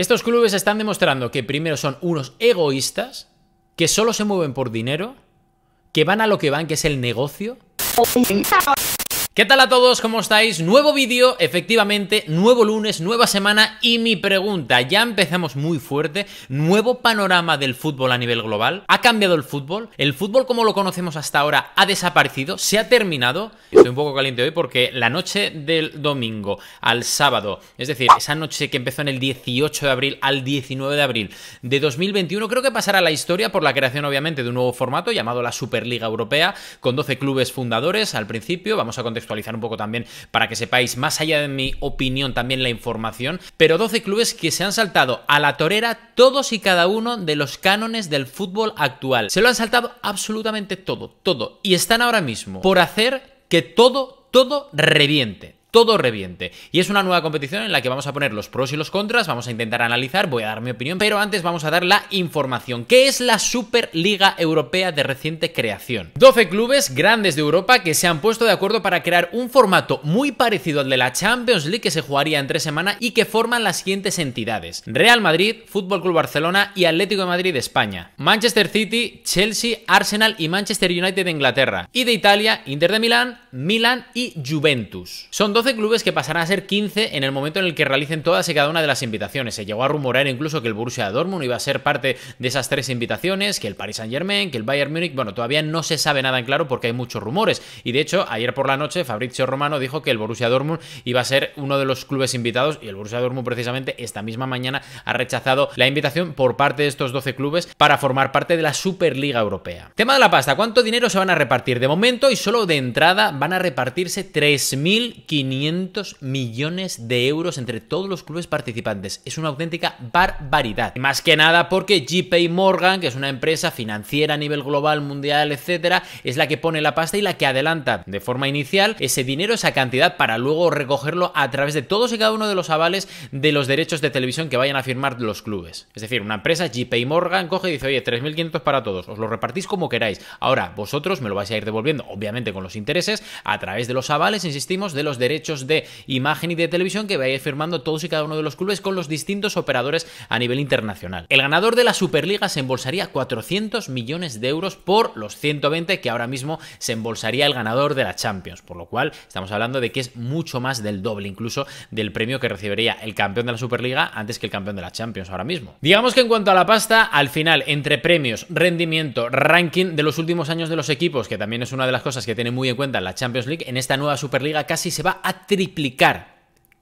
Estos clubes están demostrando que primero son unos egoístas, que solo se mueven por dinero, que van a lo que van, que es el negocio. ¿Qué tal a todos? ¿Cómo estáis? Nuevo vídeo, efectivamente, nuevo lunes, nueva semana y mi pregunta, ya empezamos muy fuerte, nuevo panorama del fútbol a nivel global, ¿ha cambiado el fútbol? ¿El fútbol como lo conocemos hasta ahora ha desaparecido? ¿Se ha terminado? Estoy un poco caliente hoy porque la noche del domingo al sábado, es decir, esa noche que empezó en el 18 de abril al 19 de abril de 2021, creo que pasará la historia por la creación obviamente de un nuevo formato llamado la Superliga Europea, con 12 clubes fundadores al principio, vamos a contestar actualizar un poco también para que sepáis, más allá de mi opinión, también la información, pero 12 clubes que se han saltado a la torera todos y cada uno de los cánones del fútbol actual. Se lo han saltado absolutamente todo, todo. Y están ahora mismo por hacer que todo, todo reviente todo reviente. Y es una nueva competición en la que vamos a poner los pros y los contras, vamos a intentar analizar, voy a dar mi opinión, pero antes vamos a dar la información. ¿Qué es la Superliga Europea de reciente creación? 12 clubes grandes de Europa que se han puesto de acuerdo para crear un formato muy parecido al de la Champions League que se jugaría en tres semanas y que forman las siguientes entidades: Real Madrid, Fútbol Club Barcelona y Atlético de Madrid España, Manchester City, Chelsea, Arsenal y Manchester United de Inglaterra, y de Italia, Inter de Milán, Milán y Juventus. Son 12 clubes que pasarán a ser 15 en el momento en el que realicen todas y cada una de las invitaciones. Se llegó a rumorar incluso que el Borussia Dortmund iba a ser parte de esas tres invitaciones, que el Paris Saint-Germain, que el Bayern Múnich, bueno, todavía no se sabe nada en claro porque hay muchos rumores. Y de hecho, ayer por la noche Fabrizio Romano dijo que el Borussia Dortmund iba a ser uno de los clubes invitados y el Borussia Dortmund precisamente esta misma mañana ha rechazado la invitación por parte de estos 12 clubes para formar parte de la Superliga Europea. Tema de la pasta, ¿cuánto dinero se van a repartir? De momento y solo de entrada van a repartirse 3.500 500 millones de euros entre todos los clubes participantes. Es una auténtica barbaridad. Y más que nada porque JP Morgan, que es una empresa financiera a nivel global, mundial, etcétera, es la que pone la pasta y la que adelanta de forma inicial ese dinero, esa cantidad, para luego recogerlo a través de todos y cada uno de los avales de los derechos de televisión que vayan a firmar los clubes. Es decir, una empresa, JP Morgan, coge y dice, oye, 3.500 para todos, os lo repartís como queráis. Ahora, vosotros me lo vais a ir devolviendo, obviamente con los intereses, a través de los avales, insistimos, de los derechos de imagen y de televisión que vaya firmando todos y cada uno de los clubes con los distintos operadores a nivel internacional. El ganador de la Superliga se embolsaría 400 millones de euros por los 120 que ahora mismo se embolsaría el ganador de la Champions, por lo cual estamos hablando de que es mucho más del doble incluso del premio que recibiría el campeón de la Superliga antes que el campeón de la Champions ahora mismo. Digamos que en cuanto a la pasta, al final entre premios, rendimiento, ranking de los últimos años de los equipos, que también es una de las cosas que tiene muy en cuenta la Champions League, en esta nueva Superliga casi se va a triplicar.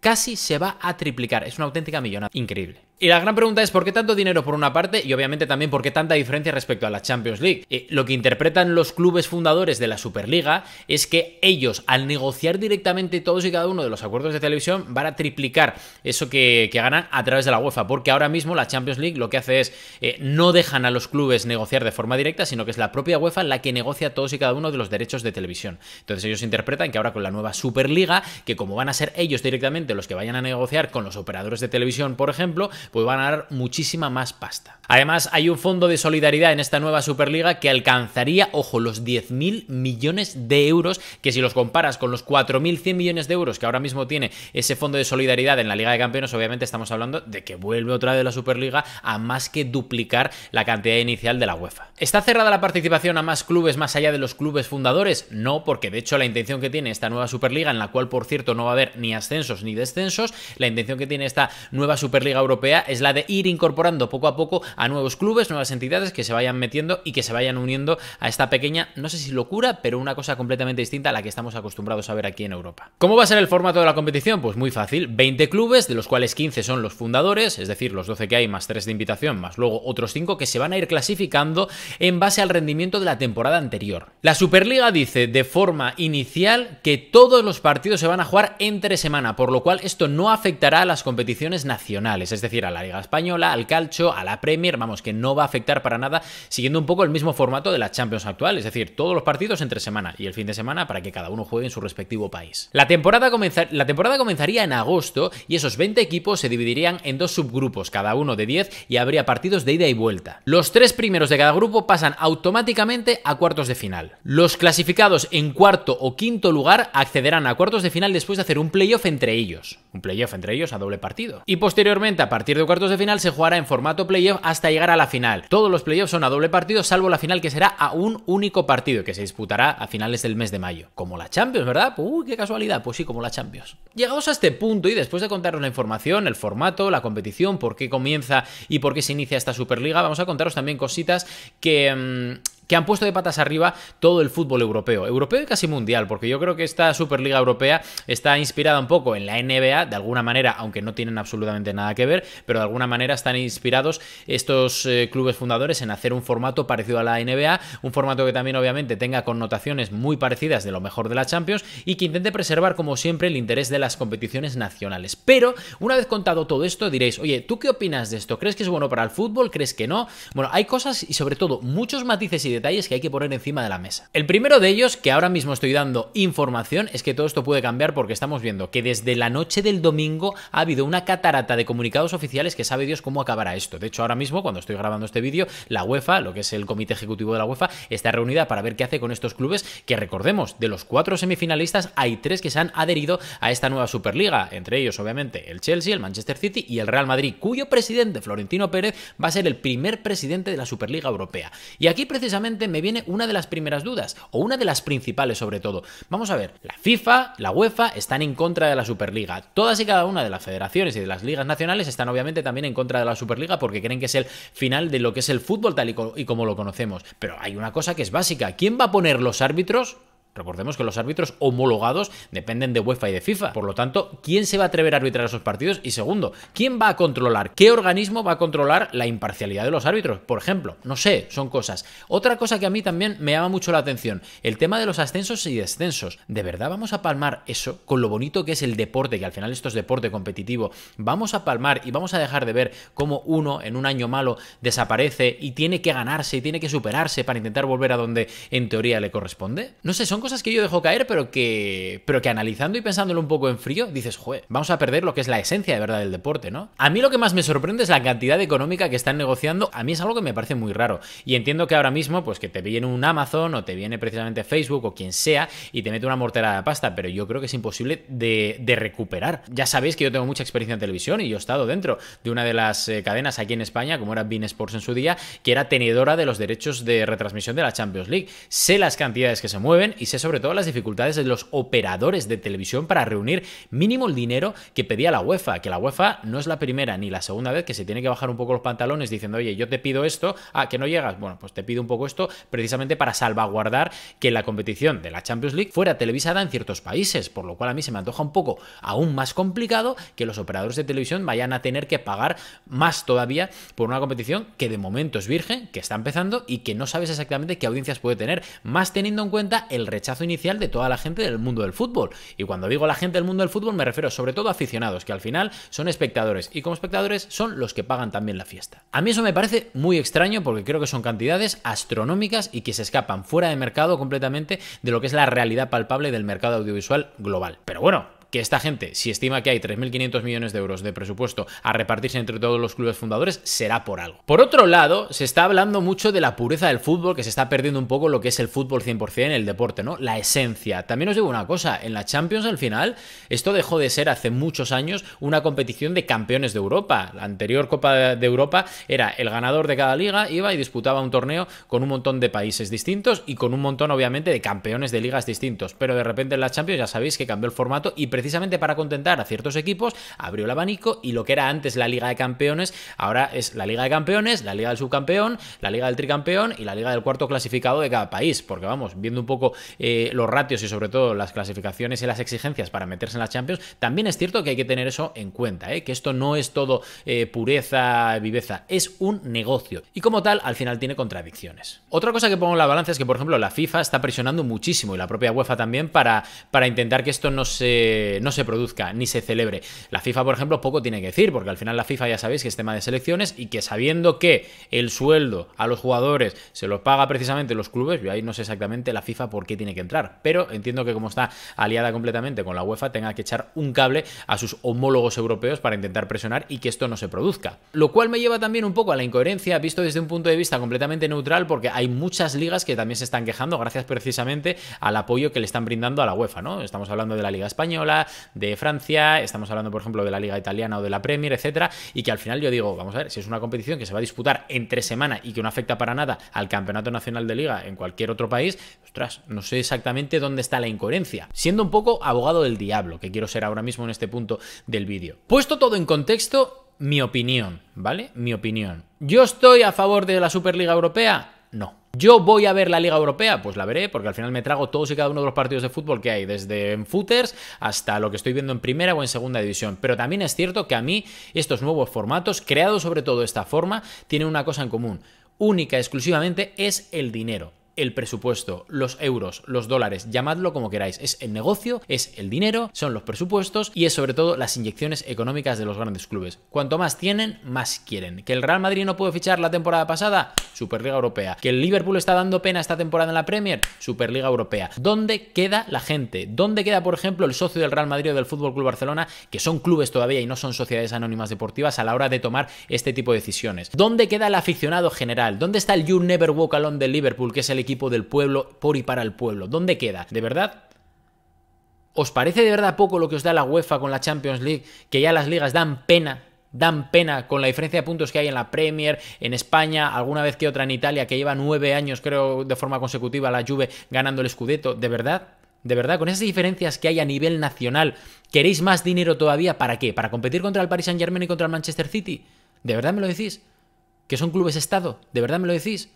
Casi se va a triplicar. Es una auténtica millonada. Increíble. Y la gran pregunta es por qué tanto dinero por una parte y obviamente también por qué tanta diferencia respecto a la Champions League. Eh, lo que interpretan los clubes fundadores de la Superliga es que ellos al negociar directamente todos y cada uno de los acuerdos de televisión van a triplicar eso que, ganan a través de la UEFA, porque ahora mismo la Champions League lo que hace es eh, no dejan a los clubes negociar de forma directa, sino que es la propia UEFA la que negocia todos y cada uno de los derechos de televisión. Entonces ellos interpretan que ahora con la nueva Superliga, que como van a ser ellos directamente los que vayan a negociar con los operadores de televisión, por ejemplo, pues van a ganar muchísima más pasta. Además, hay un fondo de solidaridad en esta nueva Superliga que alcanzaría, ojo, los 10.000 millones de euros, que si los comparas con los 4.100 millones de euros que ahora mismo tiene ese fondo de solidaridad en la Liga de Campeones, obviamente estamos hablando de que vuelve otra vez la Superliga a más que duplicar la cantidad inicial de la UEFA. ¿Está cerrada la participación a más clubes más allá de los clubes fundadores? No, porque de hecho la intención que tiene esta nueva Superliga, en la cual por cierto no va a haber ni ascensos ni descensos, la intención que tiene esta nueva Superliga Europea es la de ir incorporando poco a poco a nuevos clubes, nuevas entidades que se vayan metiendo y que se vayan uniendo a esta pequeña, no sé si locura, pero una cosa completamente distinta a la que estamos acostumbrados a ver aquí en Europa. ¿Cómo va a ser el formato de la competición? Pues muy fácil, 20 clubes, de los cuales 15 son los fundadores, es decir, los 12 que hay más 3 de invitación, más luego otros 5 que se van a ir clasificando en base al rendimiento de la temporada anterior. La Superliga dice de forma inicial que todos los partidos se van a jugar entre semana, por lo cual esto no afectará a las competiciones nacionales, es decir, a la Liga Española, al Calcio, a la Premier, vamos, que no va a afectar para nada, siguiendo un poco el mismo formato de la Champions actual, es decir, todos los partidos entre semana y el fin de semana para que cada uno juegue en su respectivo país. La temporada, comenzar, la temporada comenzaría en agosto y esos 20 equipos se dividirían en dos subgrupos, cada uno de 10, y habría partidos de ida y vuelta. Los tres primeros de cada grupo pasan automáticamente a cuartos de final. Los clasificados en cuarto o quinto lugar accederán a cuartos de final después de hacer un playoff entre ellos. Un playoff entre ellos a doble partido. Y posteriormente, a partir de cuartos de final se jugará en formato playoff hasta llegar a la final. Todos los playoffs son a doble partido, salvo la final que será a un único partido, que se disputará a finales del mes de mayo. Como la Champions, ¿verdad? Uy, qué casualidad. Pues sí, como la Champions. Llegados a este punto y después de contaros la información, el formato, la competición, por qué comienza y por qué se inicia esta Superliga, vamos a contaros también cositas que... Mm, que han puesto de patas arriba todo el fútbol europeo, europeo y casi mundial, porque yo creo que esta Superliga Europea está inspirada un poco en la NBA, de alguna manera, aunque no tienen absolutamente nada que ver, pero de alguna manera están inspirados estos eh, clubes fundadores en hacer un formato parecido a la NBA, un formato que también obviamente tenga connotaciones muy parecidas de lo mejor de la Champions y que intente preservar como siempre el interés de las competiciones nacionales. Pero una vez contado todo esto diréis, oye, ¿tú qué opinas de esto? ¿Crees que es bueno para el fútbol? ¿Crees que no? Bueno, hay cosas y sobre todo muchos matices y detalles que hay que poner encima de la mesa. El primero de ellos, que ahora mismo estoy dando información, es que todo esto puede cambiar porque estamos viendo que desde la noche del domingo ha habido una catarata de comunicados oficiales que sabe Dios cómo acabará esto. De hecho, ahora mismo, cuando estoy grabando este vídeo, la UEFA, lo que es el Comité Ejecutivo de la UEFA, está reunida para ver qué hace con estos clubes que recordemos, de los cuatro semifinalistas hay tres que se han adherido a esta nueva Superliga, entre ellos obviamente el Chelsea, el Manchester City y el Real Madrid, cuyo presidente, Florentino Pérez, va a ser el primer presidente de la Superliga Europea. Y aquí precisamente me viene una de las primeras dudas, o una de las principales sobre todo. Vamos a ver, la FIFA, la UEFA están en contra de la Superliga. Todas y cada una de las federaciones y de las ligas nacionales están obviamente también en contra de la Superliga porque creen que es el final de lo que es el fútbol tal y como lo conocemos. Pero hay una cosa que es básica. ¿Quién va a poner los árbitros Recordemos que los árbitros homologados dependen de UEFA y de FIFA. Por lo tanto, ¿quién se va a atrever a arbitrar esos partidos? Y segundo, ¿quién va a controlar? ¿Qué organismo va a controlar la imparcialidad de los árbitros? Por ejemplo, no sé, son cosas. Otra cosa que a mí también me llama mucho la atención, el tema de los ascensos y descensos. ¿De verdad vamos a palmar eso con lo bonito que es el deporte, que al final esto es deporte competitivo? Vamos a palmar y vamos a dejar de ver cómo uno en un año malo desaparece y tiene que ganarse y tiene que superarse para intentar volver a donde en teoría le corresponde. No sé, son que yo dejo caer, pero que, pero que analizando y pensándolo un poco en frío, dices, joder, vamos a perder lo que es la esencia de verdad del deporte, ¿no? A mí lo que más me sorprende es la cantidad económica que están negociando. A mí es algo que me parece muy raro. Y entiendo que ahora mismo, pues que te viene un Amazon o te viene precisamente Facebook o quien sea y te mete una mortera de pasta, pero yo creo que es imposible de, recuperar. Ya sabéis que yo tengo mucha experiencia en televisión y yo he estado dentro de una de las eh, cadenas aquí en España, como era Bean Sports en su día, que era tenedora de los derechos de retransmisión de la Champions League. Sé las cantidades que se mueven y sé sobre todo las dificultades de los operadores de televisión para reunir mínimo el dinero que pedía la UEFA, que la UEFA no es la primera ni la segunda vez que se tiene que bajar un poco los pantalones diciendo, oye, yo te pido esto, ah, que no llegas, bueno, pues te pido un poco esto precisamente para salvaguardar que la competición de la Champions League fuera televisada en ciertos países, por lo cual a mí se me antoja un poco aún más complicado que los operadores de televisión vayan a tener que pagar más todavía por una competición que de momento es virgen, que está empezando y que no sabes exactamente qué audiencias puede tener, más teniendo en cuenta el rechazo inicial de toda la gente del mundo del fútbol. Y cuando digo la gente del mundo del fútbol me refiero sobre todo a aficionados, que al final son espectadores y como espectadores son los que pagan también la fiesta. A mí eso me parece muy extraño porque creo que son cantidades astronómicas y que se escapan fuera de mercado completamente de lo que es la realidad palpable del mercado audiovisual global. Pero bueno, que esta gente, si estima que hay 3.500 millones de euros de presupuesto a repartirse entre todos los clubes fundadores, será por algo. Por otro lado, se está hablando mucho de la pureza del fútbol, que se está perdiendo un poco lo que es el fútbol 100%, el deporte, ¿no? La esencia. También os digo una cosa, en la Champions al final, esto dejó de ser hace muchos años una competición de campeones de Europa. La anterior Copa de Europa era el ganador de cada liga, iba y disputaba un torneo con un montón de países distintos y con un montón, obviamente, de campeones de ligas distintos. Pero de repente en la Champions ya sabéis que cambió el formato y precisamente para contentar a ciertos equipos, abrió el abanico y lo que era antes la Liga de Campeones, ahora es la Liga de Campeones, la Liga del Subcampeón, la Liga del Tricampeón y la Liga del Cuarto Clasificado de cada país. Porque vamos, viendo un poco eh, los ratios y sobre todo las clasificaciones y las exigencias para meterse en las Champions, también es cierto que hay que tener eso en cuenta, ¿eh? que esto no es todo eh, pureza, viveza, es un negocio. Y como tal, al final tiene contradicciones. Otra cosa que pongo en la balanza es que, por ejemplo, la FIFA está presionando muchísimo y la propia UEFA también para, para intentar que esto no se eh, no se produzca ni se celebre. La FIFA, por ejemplo, poco tiene que decir, porque al final la FIFA ya sabéis que es tema de selecciones y que sabiendo que el sueldo a los jugadores se los paga precisamente los clubes, yo ahí no sé exactamente la FIFA por qué tiene que entrar, pero entiendo que como está aliada completamente con la UEFA, tenga que echar un cable a sus homólogos europeos para intentar presionar y que esto no se produzca. Lo cual me lleva también un poco a la incoherencia visto desde un punto de vista completamente neutral, porque hay muchas ligas que también se están quejando gracias precisamente al apoyo que le están brindando a la UEFA, ¿no? Estamos hablando de la Liga Española, de Francia, estamos hablando, por ejemplo, de la Liga Italiana o de la Premier, etcétera, y que al final yo digo, vamos a ver, si es una competición que se va a disputar entre semana y que no afecta para nada al Campeonato Nacional de Liga en cualquier otro país, ostras, no sé exactamente dónde está la incoherencia. Siendo un poco abogado del diablo, que quiero ser ahora mismo en este punto del vídeo. Puesto todo en contexto, mi opinión, ¿vale? Mi opinión. ¿Yo estoy a favor de la Superliga Europea? No. ¿Yo voy a ver la Liga Europea? Pues la veré, porque al final me trago todos y cada uno de los partidos de fútbol que hay, desde en footers hasta lo que estoy viendo en primera o en segunda división. Pero también es cierto que a mí estos nuevos formatos, creados sobre todo de esta forma, tienen una cosa en común única, exclusivamente, es el dinero el presupuesto, los euros, los dólares, llamadlo como queráis. Es el negocio, es el dinero, son los presupuestos y es sobre todo las inyecciones económicas de los grandes clubes. Cuanto más tienen, más quieren. Que el Real Madrid no pudo fichar la temporada pasada, Superliga Europea. Que el Liverpool está dando pena esta temporada en la Premier, Superliga Europea. ¿Dónde queda la gente? ¿Dónde queda, por ejemplo, el socio del Real Madrid o del Fútbol Club Barcelona, que son clubes todavía y no son sociedades anónimas deportivas a la hora de tomar este tipo de decisiones? ¿Dónde queda el aficionado general? ¿Dónde está el You Never Walk Alone del Liverpool, que es el equipo del pueblo por y para el pueblo. ¿Dónde queda? ¿De verdad? ¿Os parece de verdad poco lo que os da la UEFA con la Champions League? Que ya las ligas dan pena dan pena con la diferencia de puntos que hay en la Premier, en España, alguna vez que otra en Italia, que lleva nueve años, creo, de forma consecutiva la Juve ganando el Scudetto. ¿De verdad? ¿De verdad? Con esas diferencias que hay a nivel nacional, ¿queréis más dinero todavía? ¿Para qué? ¿Para competir contra el Paris Saint Germain y contra el Manchester City? ¿De verdad me lo decís? ¿Que son clubes Estado? ¿De verdad me lo decís?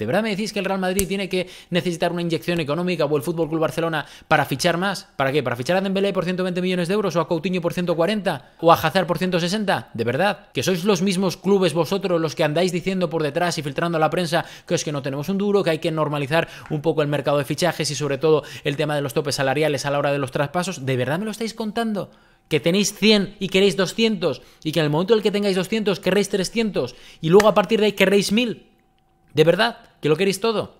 ¿De verdad me decís que el Real Madrid tiene que necesitar una inyección económica o el Fútbol Club Barcelona para fichar más? ¿Para qué? ¿Para fichar a Dembélé por 120 millones de euros o a Coutinho por 140 o a Hazard por 160? ¿De verdad? ¿Que sois los mismos clubes vosotros los que andáis diciendo por detrás y filtrando a la prensa que es que no tenemos un duro, que hay que normalizar un poco el mercado de fichajes y sobre todo el tema de los topes salariales a la hora de los traspasos? ¿De verdad me lo estáis contando? que tenéis 100 y queréis 200 y que en el momento en el que tengáis 200 querréis 300 y luego a partir de ahí querréis 1000. De verdad, que lo queréis todo.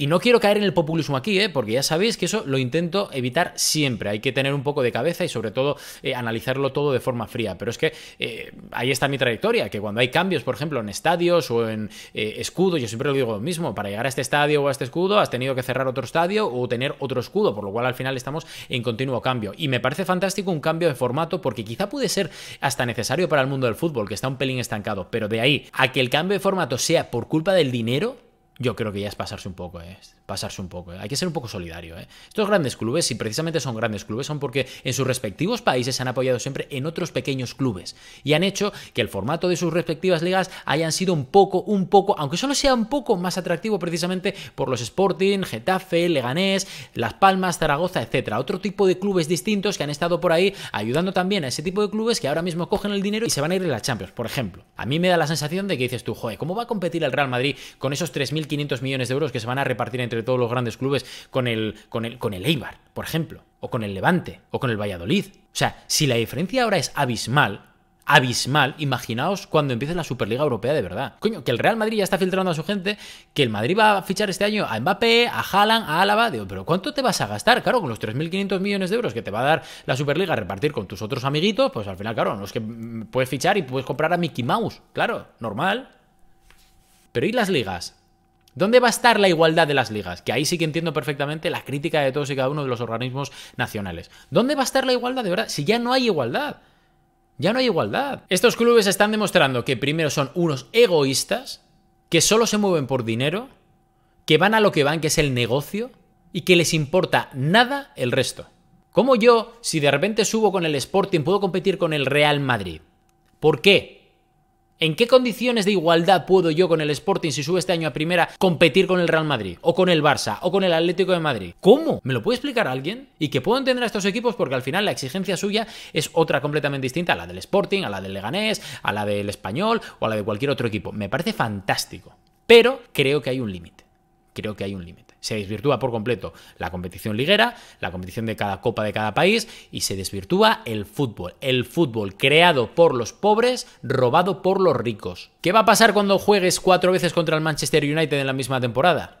Y no quiero caer en el populismo aquí, ¿eh? porque ya sabéis que eso lo intento evitar siempre. Hay que tener un poco de cabeza y sobre todo eh, analizarlo todo de forma fría. Pero es que eh, ahí está mi trayectoria, que cuando hay cambios, por ejemplo, en estadios o en escudos, yo siempre lo digo lo mismo, para llegar a este estadio o a este escudo has tenido que cerrar otro estadio o tener otro escudo, por lo cual al final estamos en continuo cambio. Y me parece fantástico un cambio de formato porque quizá puede ser hasta necesario para el mundo del fútbol, que está un pelín estancado. Pero de ahí a que el cambio de formato sea por culpa del dinero, yo creo que ya es pasarse un poco, ¿eh? Pasarse un poco. Eh. Hay que ser un poco solidario, ¿eh? Estos grandes clubes, si precisamente son grandes clubes, son porque en sus respectivos países se han apoyado siempre en otros pequeños clubes y han hecho que el formato de sus respectivas ligas hayan sido un poco, un poco, aunque solo sea un poco más atractivo precisamente por los Sporting, Getafe, Leganés, Las Palmas, Zaragoza, etcétera. Otro tipo de clubes distintos que han estado por ahí ayudando también a ese tipo de clubes que ahora mismo cogen el dinero y se van a ir a la Champions, por ejemplo. A mí me da la sensación de que dices tú, joder, ¿cómo va a competir el Real Madrid con esos 3.000 millones de euros que se van a repartir entre todos los grandes clubes con el, con el, con el Eibar, por ejemplo, o con el Levante, o con el Valladolid. O sea, si la diferencia ahora es abismal, abismal. Imaginaos cuando empiece la Superliga Europea de verdad. Coño, que el Real Madrid ya está filtrando a su gente, que el Madrid va a fichar este año a Mbappé, a Haaland, a Álava. Digo, pero ¿cuánto te vas a gastar? Claro, con los 3.500 millones de euros que te va a dar la Superliga a repartir con tus otros amiguitos, pues al final, claro, los que mm, puedes fichar y puedes comprar a Mickey Mouse. Claro, normal. Pero ¿y las ligas? ¿Dónde va a estar la igualdad de las ligas? Que ahí sí que entiendo perfectamente la crítica de todos y cada uno de los organismos nacionales. ¿Dónde va a estar la igualdad de verdad? Si ya no hay igualdad. Ya no hay igualdad. Estos clubes están demostrando que primero son unos egoístas, que solo se mueven por dinero, que van a lo que van, que es el negocio, y que les importa nada el resto. Como yo, si de repente subo con el Sporting, puedo competir con el Real Madrid? ¿Por qué? ¿En qué condiciones de igualdad puedo yo con el Sporting, si sube este año a primera, competir con el Real Madrid, o con el Barça, o con el Atlético de Madrid? ¿Cómo? ¿Me lo puede explicar alguien? Y que puedo entender a estos equipos porque al final la exigencia suya es otra completamente distinta a la del Sporting, a la del Leganés, a la del Español o a la de cualquier otro equipo. Me parece fantástico. Pero creo que hay un límite. Creo que hay un límite. Se desvirtúa por completo la competición liguera, la competición de cada copa de cada país y se desvirtúa el fútbol. El fútbol creado por los pobres, robado por los ricos. ¿Qué va a pasar cuando juegues cuatro veces contra el Manchester United en la misma temporada?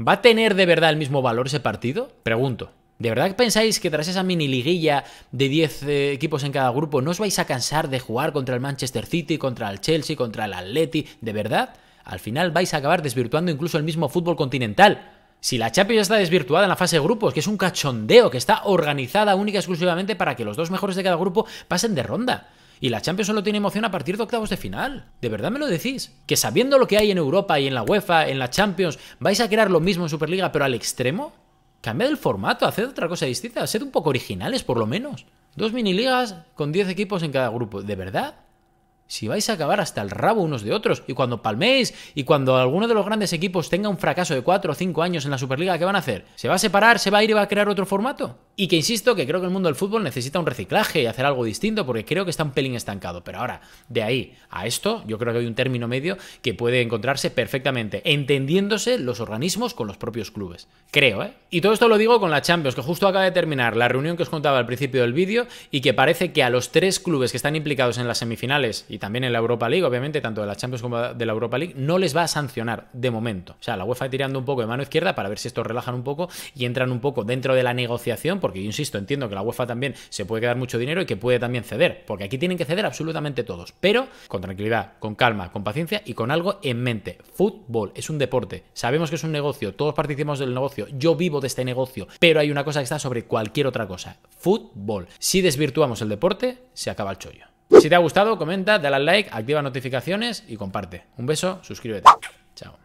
¿Va a tener de verdad el mismo valor ese partido? Pregunto. ¿De verdad pensáis que tras esa mini liguilla de 10 eh, equipos en cada grupo no os vais a cansar de jugar contra el Manchester City, contra el Chelsea, contra el Atleti? ¿De verdad? Al final vais a acabar desvirtuando incluso el mismo fútbol continental. Si la Champions está desvirtuada en la fase de grupos, que es un cachondeo, que está organizada única y exclusivamente para que los dos mejores de cada grupo pasen de ronda. Y la Champions solo tiene emoción a partir de octavos de final. ¿De verdad me lo decís? Que sabiendo lo que hay en Europa y en la UEFA, en la Champions, vais a crear lo mismo en Superliga, pero al extremo? Cambia el formato, haced otra cosa distinta, sed un poco originales por lo menos. Dos mini ligas con 10 equipos en cada grupo, ¿de verdad? Si vais a acabar hasta el rabo unos de otros, y cuando palméis, y cuando alguno de los grandes equipos tenga un fracaso de 4 o 5 años en la Superliga, ¿qué van a hacer? ¿Se va a separar? ¿Se va a ir y va a crear otro formato? Y que insisto que creo que el mundo del fútbol necesita un reciclaje y hacer algo distinto, porque creo que está un pelín estancado. Pero ahora, de ahí a esto, yo creo que hay un término medio que puede encontrarse perfectamente, entendiéndose los organismos con los propios clubes. Creo, ¿eh? Y todo esto lo digo con la Champions, que justo acaba de terminar la reunión que os contaba al principio del vídeo, y que parece que a los tres clubes que están implicados en las semifinales, y también en la Europa League, obviamente, tanto de la Champions como de la Europa League, no les va a sancionar de momento. O sea, la UEFA tirando un poco de mano izquierda para ver si estos relajan un poco y entran un poco dentro de la negociación, porque yo insisto, entiendo que la UEFA también se puede quedar mucho dinero y que puede también ceder, porque aquí tienen que ceder absolutamente todos, pero con tranquilidad, con calma, con paciencia y con algo en mente. Fútbol es un deporte, sabemos que es un negocio, todos participamos del negocio, yo vivo de este negocio, pero hay una cosa que está sobre cualquier otra cosa, fútbol. Si desvirtuamos el deporte, se acaba el chollo. Si te ha gustado, comenta, dale al like, activa notificaciones y comparte. Un beso, suscríbete. Chao.